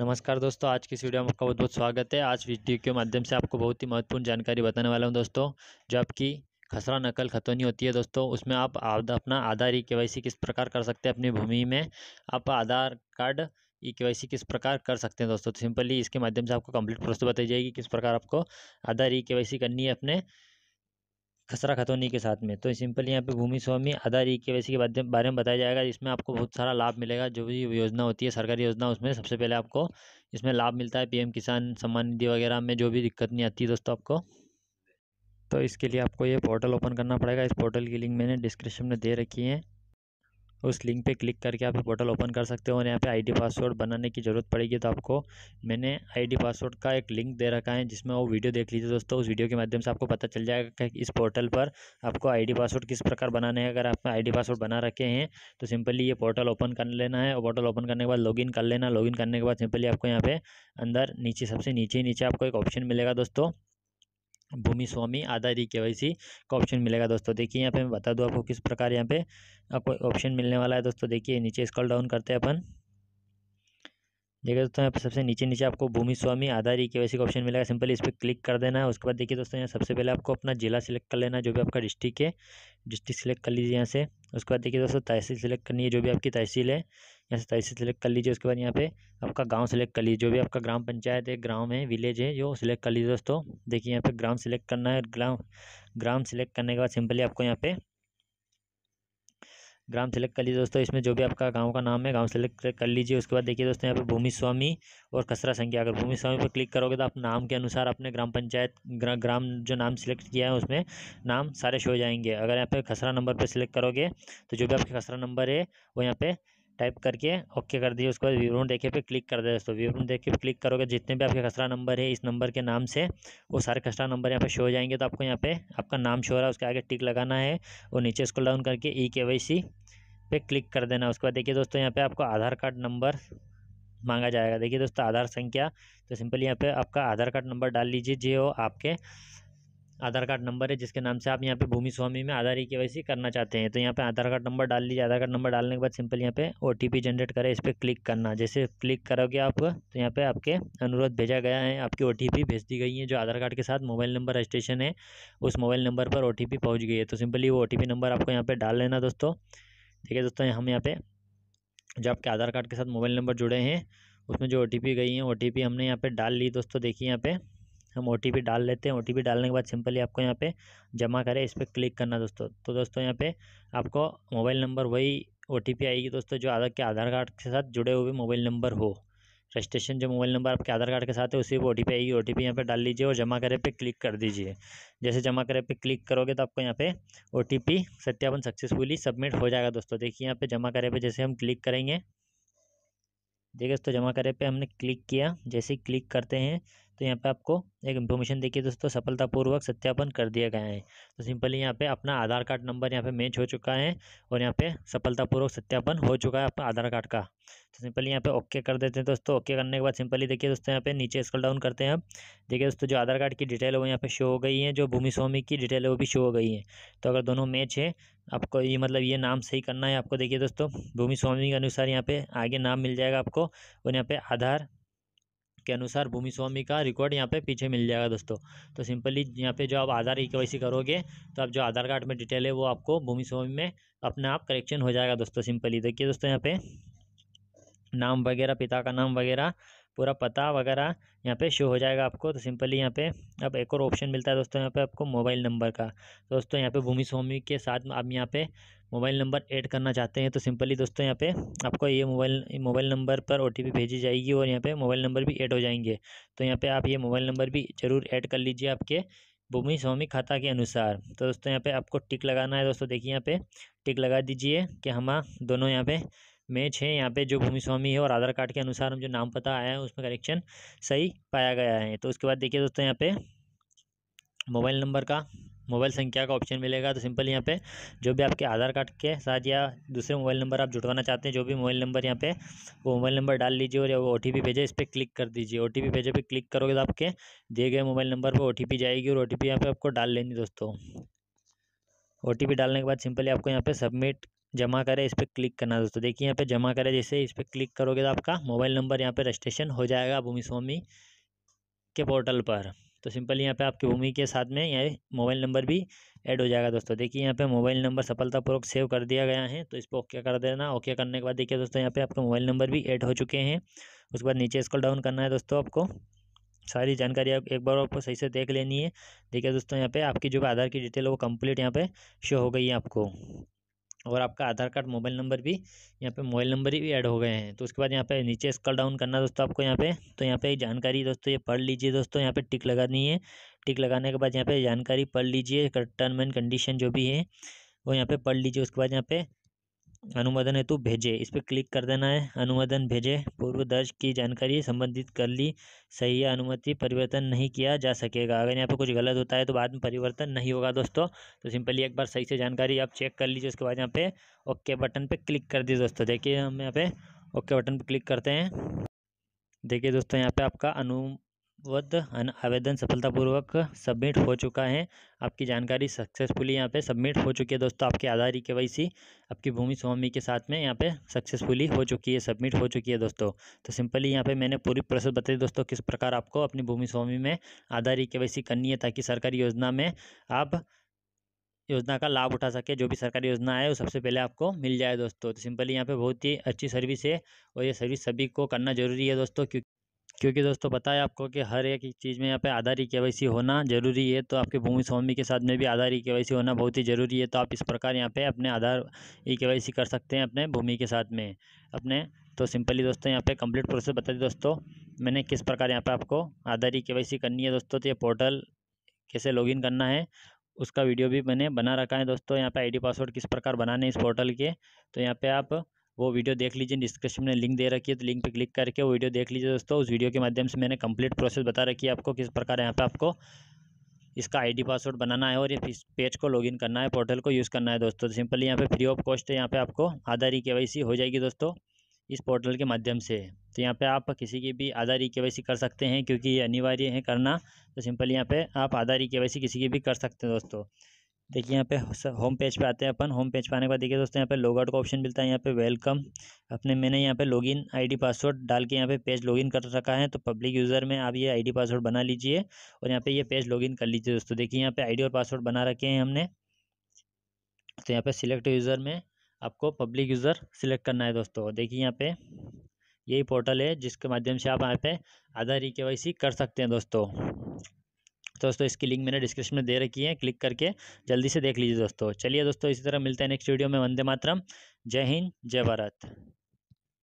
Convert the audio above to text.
नमस्कार दोस्तों आज की इस वीडियो में आपका बहुत बहुत स्वागत है आज वीडियो के माध्यम से आपको बहुत ही महत्वपूर्ण जानकारी बताने वाला हूं दोस्तों जो आपकी खसरा नकल खतौनी होती है दोस्तों उसमें आप अपना आधार ई e के किस प्रकार कर सकते हैं अपनी भूमि में आप आधार कार्ड ई e के किस प्रकार कर सकते हैं दोस्तों तो सिंपली इसके माध्यम से आपको कंप्लीट प्रोसेस बताई जाएगी किस प्रकार आपको आधार ई e के करनी है अपने खसरा खतौनी के साथ में तो सिंपल यहाँ पे भूमि स्वामी आधार ई के वैसी के बारे में बताया जाएगा इसमें आपको बहुत सारा लाभ मिलेगा जो भी योजना होती है सरकारी योजना उसमें सबसे पहले आपको इसमें लाभ मिलता है पीएम किसान सम्मान निधि वगैरह में जो भी दिक्कत नहीं आती दोस्तों आपको तो इसके लिए आपको ये पोर्टल ओपन करना पड़ेगा इस पोर्टल की लिंक मैंने डिस्क्रिप्शन में दे रखी है उस लिंक पे क्लिक करके आप पोर्टल ओपन कर सकते हो और यहाँ पे आईडी पासवर्ड बनाने की ज़रूरत पड़ेगी तो आपको मैंने आईडी पासवर्ड का एक लिंक दे रखा है जिसमें वो वीडियो देख लीजिए दोस्तों उस वीडियो के माध्यम से आपको पता चल जाएगा कि इस पोर्टल पर आपको आईडी पासवर्ड किस प्रकार बनाने हैं अगर आपने आई पासवर्ड बना रखे हैं तो सिंपली ये पोर्टल ओपन कर लेना है और पोर्टल ओपन करने के बाद लॉग कर लेना लॉग करने के बाद सिंपली आपको यहाँ पे अंदर नीचे सबसे नीचे नीचे आपको एक ऑप्शन मिलेगा दोस्तों भूमि स्वामी आधार ई के का ऑप्शन मिलेगा दोस्तों देखिए यहाँ पे मैं बता दूँ आपको किस प्रकार यहाँ पे आपको ऑप्शन मिलने वाला है दोस्तों देखिए नीचे स्कॉल डाउन करते हैं अपन देखिए दोस्तों यहाँ पर सबसे नीचे नीचे आपको भूमि स्वामी आधार ई e के का ऑप्शन मिलेगा सिंपल इस पर क्लिक कर देना है उसके बाद देखिए दोस्तों यहाँ सबसे पहले आपको अपना जिला सिलेक्ट कर लेना है जो भी आपका डिस्ट्रिक्ट है डिस्ट्रिक्ट सिलेक्ट कर लीजिए यहाँ से उसके बाद देखिए दोस्तों तहसील सिलेक्ट करनी है जो भी आपकी तहसील है यहाँ से तहसील सेलेक्ट कर लीजिए उसके बाद यहाँ पे आपका गांव सेलेक्ट कर लीजिए जो भी आपका ग्राम पंचायत है ग्राम है विलेज है जो सिलेक्ट कर लीजिए दोस्तों देखिए यहाँ पे ग्राम सेलेक्ट करना है ग्राम ग्राम सेलेक्ट करने के बाद सिंपली आपको यहाँ पे ग्राम सेलेक्ट कर लीजिए दोस्तों इसमें जो भी आपका गांव का नाम है गांव सेलेक्ट कर लीजिए उसके बाद देखिए दोस्तों यहाँ पे भूमि स्वामी और खसरा संख्या अगर भूमि स्वामी पर क्लिक करोगे तो आप नाम के अनुसार अपने ग्राम पंचायत ग्रा, ग्राम जो नाम सेलेक्ट किया है उसमें नाम सारे शो जाएंगे अगर यहाँ पे खसरा नंबर पर सिलेक्ट करोगे तो जो भी आपके खसरा नंबर है वो यहाँ पर टाइप करके ओके कर दिए उसके बाद विवरण देखे पे क्लिक कर दे दोस्तों विवरण देखे पे क्लिक करोगे जितने भी आपके खसरा नंबर है इस नंबर के नाम से वो सारे खसरा नंबर यहाँ पे शो हो जाएंगे तो आपको यहाँ पे आपका नाम शो हो रहा है उसके आगे टिक लगाना है और नीचे स्क्रॉल डाउन करके ई के वाई सी पे क्लिक कर देना उसके बाद देखिए दोस्तों यहाँ पे आपको आधार कार्ड नंबर मांगा जाएगा देखिए दोस्तों आधार संख्या तो सिंपली यहाँ पर आपका आधार कार्ड नंबर डाल लीजिए जो आपके आधार कार्ड नंबर है जिसके नाम से आप यहाँ पे भूमि स्वामी में आधार ई के करना चाहते हैं तो यहाँ पे आधार कार्ड नंबर डाल लीजिए आधार कार्ड नंबर डालने के बाद सिंपल यहाँ पे ओ जनरेट करें इस पर क्लिक करना जैसे क्लिक करोगे आप तो यहाँ पे आपके अनुरोध भेजा गया है आपकी ओ भेज दी गई है जो आधार कार्ड के साथ मोबाइल नंबर रजिस्ट्रेशन है उस मोबाइल नंबर पर ओ पहुँच गई है तो सिंपली वो ओ नंबर आपको यहाँ पर डाल लेना दोस्तों ठीक है दोस्तों हम यहाँ पर जो आपके आधार कार्ड के साथ मोबाइल नंबर जुड़े हैं उसमें जो ओ गई है ओ हमने यहाँ पर डाल ली दोस्तों देखिए यहाँ पर हम ओ डाल लेते हैं ओ डालने के बाद सिंपली आपको यहाँ पे जमा करें इस पर क्लिक करना दोस्तों तो दोस्तों यहाँ पे आपको मोबाइल नंबर वही ओ आएगी दोस्तों जो आधार के आधार कार्ड के साथ जुड़े हुए मोबाइल नंबर हो रजिस्ट्रेशन जो मोबाइल नंबर आपके आधार कार्ड के साथ है उसी पर ओ टी आएगी ओ टी यहाँ पर डाल लीजिए और जमा करे पे क्लिक कर दीजिए जैसे जमा करे पे क्लिक करोगे तो आपको यहाँ पे ओ सत्यापन सक्सेसफुली सबमिट हो जाएगा दोस्तों देखिए यहाँ पे जमा करे पे जैसे हम क्लिक करेंगे देखिए दोस्तों जमा करे पे हमने क्लिक किया जैसे ही क्लिक करते हैं तो यहाँ पे आपको एक इन्फॉर्मेशन देखिए दोस्तों सफलतापूर्वक सत्यापन कर दिया गया है तो सिंपली यहाँ पे अपना आधार कार्ड नंबर यहाँ पे मैच हो चुका है और यहाँ पे सफलतापूर्वक सत्यापन हो चुका है आपका आधार कार्ड का तो सिंपली यहाँ पे ओके कर देते हैं दोस्तों ओके करने के बाद सिंपली देखिए दोस्तों यहाँ पे नीचे स्कल डाउन करते हैं आप देखिए दोस्तों जो आधार कार्ड की डिटेल है वो यहाँ पे शो हो गई है जो भूमि स्वामी की डिटेल है वो भी शो हो गई है तो अगर दोनों मैच है आपको ये मतलब ये नाम सही करना है आपको देखिए दोस्तों भूमि स्वामी के अनुसार यहाँ पे आगे नाम मिल जाएगा आपको और यहाँ पे आधार के अनुसार भूमि स्वामी का रिकॉर्ड यहाँ पे पीछे मिल जाएगा दोस्तों तो सिंपली यहाँ पे जो आप आधार ई करोगे तो आप जो आधार कार्ड में डिटेल है वो आपको भूमि स्वामी में अपने आप करेक्शन हो जाएगा दोस्तों सिंपली देखिए दोस्तों यहाँ पे नाम वगैरह पिता का नाम वगैरह पूरा पता वगैरह यहाँ पे शो हो जाएगा आपको तो सिंपली यहाँ पे अब एक और ऑप्शन मिलता है दोस्तों यहाँ पे आपको मोबाइल नंबर का दोस्तों यहाँ पे भूमि स्वामी के साथ आप यहाँ पे मोबाइल नंबर ऐड करना चाहते हैं तो सिंपली दोस्तों यहाँ पे आपको ये मोबाइल मोबाइल नंबर पर ओ भेजी जाएगी और यहाँ पर मोबाइल नंबर भी ऐड हो जाएंगे तो यहाँ पर आप ये मोबाइल नंबर भी ज़रूर ऐड कर लीजिए आपके भूमि स्वामी खाता के अनुसार तो दोस्तों यहाँ पर आपको टिक लगाना है दोस्तों देखिए यहाँ पे टिक लगा दीजिए कि हम दोनों यहाँ पर मैच है यहाँ पे जो भूमि स्वामी है और आधार कार्ड के अनुसार हम जो नाम पता आया है उसमें कनेक्शन सही पाया गया है तो उसके बाद देखिए दोस्तों यहाँ पे मोबाइल नंबर का मोबाइल संख्या का ऑप्शन मिलेगा तो सिंपल यहाँ पे जो भी आपके आधार कार्ड के साथ या दूसरे मोबाइल नंबर आप जुड़वाना चाहते हैं जो भी मोबाइल नंबर यहाँ पे वो मोबाइल नंबर डाल लीजिए और या वो ओ टी भेजे इस पर क्लिक कर दीजिए ओ टी पी भेजे पर क्लिक करोगे तो आपके दिए गए मोबाइल नंबर पर ओ टी जाएगी और ओ टी यहाँ पर आपको डाल लेनी दोस्तों ओ टी डालने के बाद सिंपली आपको यहाँ पर सबमिट जमा करें इस पर क्लिक करना दोस्तों देखिए यहाँ पे जमा करें जैसे इस पर क्लिक करोगे तो आपका मोबाइल नंबर यहाँ पे रजिस्ट्रेशन हो जाएगा भूमि स्वामी के पोर्टल पर तो सिंपली यहाँ पे आपकी भूमि के साथ में यहाँ मोबाइल नंबर भी ऐड हो जाएगा दोस्तों देखिए यहाँ पे मोबाइल नंबर सफलतापूर्वक सेव कर दिया गया है तो इस पर ओके कर देना ओके करने के बाद देखिए दोस्तों यहाँ पे आपके मोबाइल नंबर भी ऐड हो चुके हैं उसके बाद नीचे इसको डाउन करना है दोस्तों आपको सारी जानकारी आप एक बार आपको सही से देख लेनी है देखिए दोस्तों यहाँ पे आपकी जो आधार की डिटेल है वो कंप्लीट यहाँ पे शो हो गई है आपको और आपका आधार कार्ड मोबाइल नंबर भी यहाँ पे मोबाइल नंबर भी ऐड हो गए हैं तो उसके बाद यहाँ पे नीचे स्कल डाउन करना दोस्तों आपको यहाँ पे तो यहाँ पे जानकारी दोस्तों ये पढ़ लीजिए दोस्तों यहाँ पे टिक लगानी है टिक लगाने के बाद यहाँ पे जानकारी पढ़ लीजिए टर्म एंड कंडीशन जो भी है वो यहाँ पे पढ़ लीजिए उसके बाद यहाँ पे अनुमोदन हेतु भेजे इस पर क्लिक कर देना है अनुमोदन भेजे पूर्व दर्ज की जानकारी संबंधित कर ली सही अनुमति परिवर्तन नहीं किया जा सकेगा अगर यहाँ पर कुछ गलत होता है तो बाद में परिवर्तन नहीं होगा दोस्तों तो सिंपली एक बार सही से जानकारी आप चेक कर लीजिए उसके बाद यहाँ पे ओके बटन पर क्लिक कर दीजिए दोस्तों देखिए हम यहाँ पे ओके बटन पर क्लिक करते हैं देखिए दोस्तों यहाँ पे आपका अनु वध आवेदन सफलतापूर्वक सबमिट हो चुका है आपकी जानकारी सक्सेसफुली यहाँ पे सबमिट हो चुकी है दोस्तों आपके आधार ई के आपकी भूमि स्वामी के साथ में यहाँ पे सक्सेसफुली हो चुकी है सबमिट हो चुकी है दोस्तों तो सिंपली यहाँ पे मैंने पूरी प्रोसेस बताई दोस्तों किस प्रकार आपको अपनी भूमि स्वामी में आधार ई के करनी है ताकि सरकारी योजना में आप योजना का लाभ उठा सके जो भी सरकारी योजना है वो सबसे पहले आपको मिल जाए दोस्तों तो सिंपली यहाँ पे बहुत ही अच्छी सर्विस है और ये सर्विस सभी को करना जरूरी है दोस्तों क्योंकि क्योंकि दोस्तों बताया आपको कि हर एक चीज़ में यहाँ पे आधार ई के होना ज़रूरी है तो आपके भूमि स्वामी के साथ में भी आधार ई के होना बहुत ही ज़रूरी है तो आप इस प्रकार यहाँ पे अपने आधार ई के कर सकते हैं अपने भूमि के साथ में अपने तो सिंपली दोस्तों यहाँ पे कंप्लीट प्रोसेस बता दी दोस्तों मैंने किस प्रकार यहाँ पर आपको आधार ई के करनी है दोस्तों तो ये पोर्टल कैसे लॉगिन करना है उसका वीडियो भी मैंने बना रखा है दोस्तों यहाँ पर आई पासवर्ड किस प्रकार बनाने इस पोर्टल के तो यहाँ पर आप वो वीडियो देख लीजिए डिस्क्रिप्शन में लिंक दे रखी है तो लिंक पर क्लिक करके वो वीडियो देख लीजिए दोस्तों उस वीडियो के माध्यम से मैंने कंप्लीट प्रोसेस बता रखी है आपको किस प्रकार यहाँ पर आपको इसका आईडी पासवर्ड बनाना है और ये पेज को लॉगिन करना है पोर्टल को यूज़ करना है दोस्तों तो सिंपली यहाँ पर फ्री ऑफ कॉस्ट है यहाँ पे आपको आधार ई के हो जाएगी दोस्तों इस पोर्टल के माध्यम से तो यहाँ पे आप किसी की भी आधार ई के कर सकते हैं क्योंकि ये अनिवार्य है करना तो सिंपली यहाँ पे आप आधार ई के किसी की भी कर सकते हैं दोस्तों देखिए यहाँ पे होम पेज पे आते हैं अपन होम पेज पे आने के बाद देखिए दोस्तों यहाँ पे लॉगआउट का ऑप्शन मिलता है यहाँ पे वेलकम अपने मैंने यहाँ पे लॉगिन आईडी पासवर्ड डाल के यहाँ पे पेज लॉगिन कर रखा है तो पब्लिक यूज़र में आप ये आईडी पासवर्ड बना लीजिए और यहाँ पे ये पेज लॉगिन कर लीजिए दोस्तों देखिए यहाँ पे आई और पासवर्ड बना रखे हैं हमने तो यहाँ पे सिलेक्ट यूज़र में आपको पब्लिक यूज़र सिलेक्ट करना है दोस्तों देखिए यहाँ पे यही पोर्टल है जिसके माध्यम से आप यहाँ पे आधार ई के कर सकते हैं दोस्तों दोस्तों इसकी लिंक मैंने डिस्क्रिप्शन में दे रखी है क्लिक करके जल्दी से देख लीजिए दोस्तों चलिए दोस्तों इसी तरह मिलते हैं नेक्स्ट वीडियो में वंदे मातरम जय हिंद जय भारत